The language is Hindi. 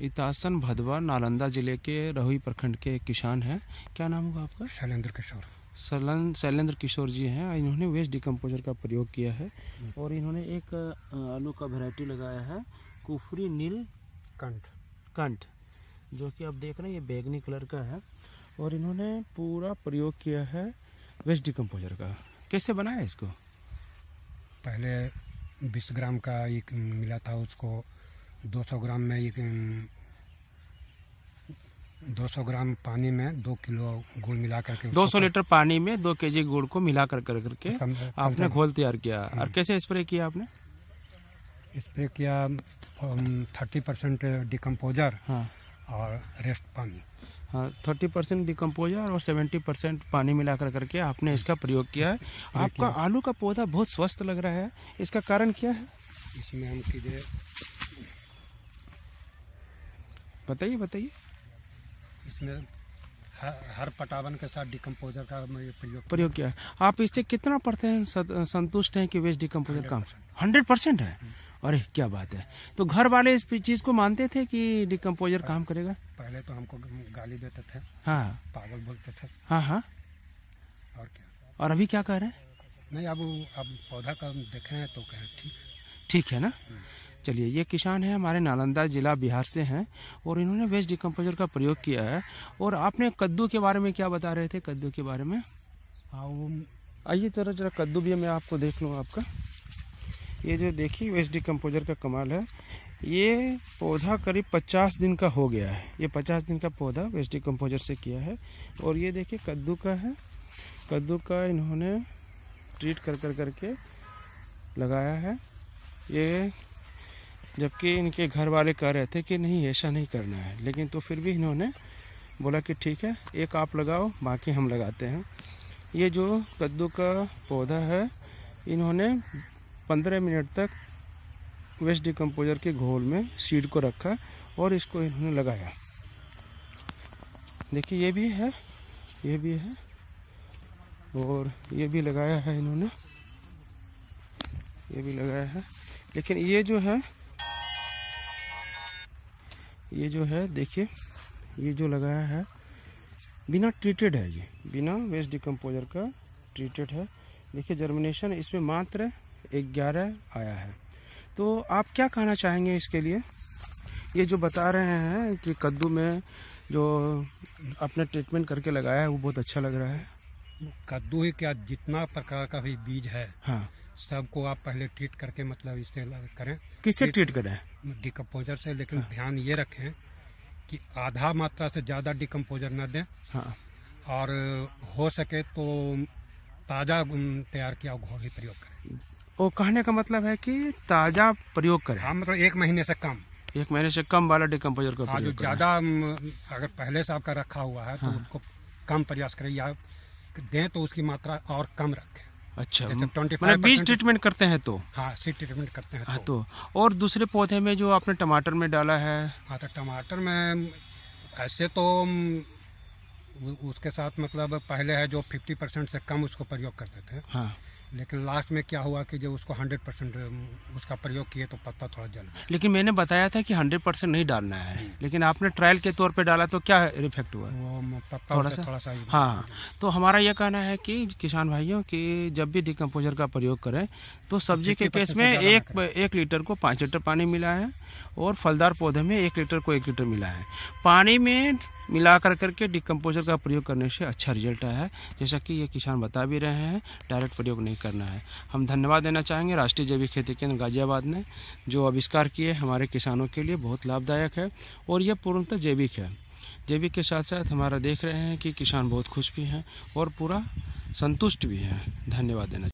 इतासन भदवा नालंदा जिले के रहुई प्रखंड के किसान हैं क्या नाम होगा आपका शैलेंद्र किशोर सलन शैलेंद्र किशोर जी हैं इन्होंने वेस्ट डिकम्पोजर का प्रयोग किया है हम्म। और इन्होंने एक आलू का वैरायटी लगाया है कुफरी नील कंठ कंठ जो कि आप देख रहे हैं ये बैगनी कलर का है और इन्होंने पूरा प्रयोग किया है वेस्ट डिकम्पोजर का कैसे बनाया इसको पहले बीस ग्राम का एक मिला था उसको 200 ग्राम में एक 200 ग्राम पानी में दो किलो गुड़ मिला करके 200 लीटर पानी में दो के जी गुड़ को मिला कर कर करके कम, आपने घोल तैयार किया हम्म। और कैसे स्प्रे किया आपने स्प्रे किया थर्टी परसेंट डिकम्पोजर हाँ। और रेस्ट पानी हाँ, थर्टी परसेंट डिकम्पोजर और सेवेंटी परसेंट पानी मिला कर करके आपने इसका प्रयोग किया है आपका आलू का पौधा बहुत स्वस्थ लग रहा है इसका कारण क्या है इसमें हम सीधे बताइए बताइए इसमें हर पटावन के साथ डिकम्पोजर का प्रयोग प्रयोग किया है आप इससे कितना पढ़ते हैं संतुष्ट हैं कि वेस्ट डिकम्पोजर काम हंड्रेड परसेंट है हम्म। अरे क्या बात है तो घर वाले इस चीज को मानते थे कि डिकम्पोजर काम करेगा पहले तो हमको गाली देते थे हाँ पागल बोलते थे हाँ हाँ और क्या और अभी क्या कह रहे हैं नहीं अब अब पौधा का देखे हैं तो कहे ठीक ठीक है ना हम्म। चलिए ये किसान है हमारे नालंदा ज़िला बिहार से हैं और इन्होंने वेस्ट डिकम्पोजर का प्रयोग किया है और आपने कद्दू के बारे में क्या बता रहे थे कद्दू के बारे में हाँ वो आइए जरा जरा कद्दू भी मैं आपको देख लूँ आपका ये जो देखिए वेस्ट डिकम्पोजर का कमाल है ये पौधा करीब 50 दिन का हो गया है ये 50 दिन का पौधा वेस्ट डिकम्पोजर से किया है और ये देखिए कद्दू का है कद्दू का इन्होंने ट्रीट कर कर करके लगाया है ये जबकि इनके घर वाले कह रहे थे कि नहीं ऐसा नहीं करना है लेकिन तो फिर भी इन्होंने बोला कि ठीक है एक आप लगाओ बाकी हम लगाते हैं ये जो कद्दू का पौधा है इन्होंने पंद्रह मिनट तक वेस्ट डिकम्पोजर के घोल में सीड को रखा और इसको इन्होंने लगाया देखिए ये भी है ये भी है और ये भी लगाया है इन्होंने ये भी लगाया है लेकिन ये जो है ये जो है देखिए ये जो लगाया है बिना ट्रीटेड है ये बिना वेस्ट डिकम्पोजर का ट्रीटेड है देखिए जर्मिनेशन इसमें मात्र ग्यारह आया है तो आप क्या कहना चाहेंगे इसके लिए ये जो बता रहे हैं कि कद्दू में जो आपने ट्रीटमेंट करके लगाया है वो बहुत अच्छा लग रहा है कद्दू ही क्या जितना प्रकार का भी बीज है हाँ सबको आप पहले ट्रीट करके मतलब इससे करें किससे ट्रीट करें डिकम्पोजर से लेकिन हाँ। ध्यान ये रखें कि आधा मात्रा से ज़्यादा डिकम्पोजर न दें हाँ। और हो सके तो ताज़ा तैयार किया घोल ही प्रयोग करें वो कहने का मतलब है कि ताज़ा प्रयोग करें हाँ मतलब एक महीने से कम एक महीने से कम वाला डिकम्पोजर का हाँ, जो ज़्यादा अगर पहले से आपका रखा हुआ है तो हाँ। उसको कम प्रयास करें या दें तो उसकी मात्रा और कम रखें अच्छा मतलब बीज ट्रीटमेंट करते हैं तो हाँ सीड ट्रीटमेंट करते हैं हाँ तो।, तो और दूसरे पौधे में जो आपने टमाटर में डाला है हाँ तो टमाटर में ऐसे तो उसके साथ मतलब पहले है जो 50 परसेंट से कम उसको प्रयोग करते थे हाँ लेकिन लास्ट में क्या हुआ कि जब उसको 100 परसेंट उसका प्रयोग किए तो पत्ता थोड़ा जल गया लेकिन मैंने बताया था कि 100 परसेंट नहीं डालना है हम्म। लेकिन आपने ट्रायल के तौर पे डाला तो क्या इफेक्ट हुआ वो पत्ता थोड़ा सा थोड़ा सा हाँ तो हमारा यह कहना है कि किसान भाइयों कि जब भी डिकम्पोजर का प्रयोग करें तो सब्जी के केस में एक एक लीटर को पाँच लीटर पानी मिला है और फलदार पौधे में एक लीटर को एक लीटर मिला है पानी में मिला कर करके डिकम्पोजर का प्रयोग करने से अच्छा रिजल्ट आया है जैसा कि ये किसान बता भी रहे हैं डायरेक्ट प्रयोग नहीं करना है हम धन्यवाद देना चाहेंगे राष्ट्रीय जैविक खेती केंद्र गाजियाबाद ने जो आविष्कार किए हमारे किसानों के लिए बहुत लाभदायक है और यह पूर्णतः जैविक है जैविक के साथ साथ हमारा देख रहे हैं कि किसान बहुत खुश भी हैं और पूरा संतुष्ट भी हैं धन्यवाद देना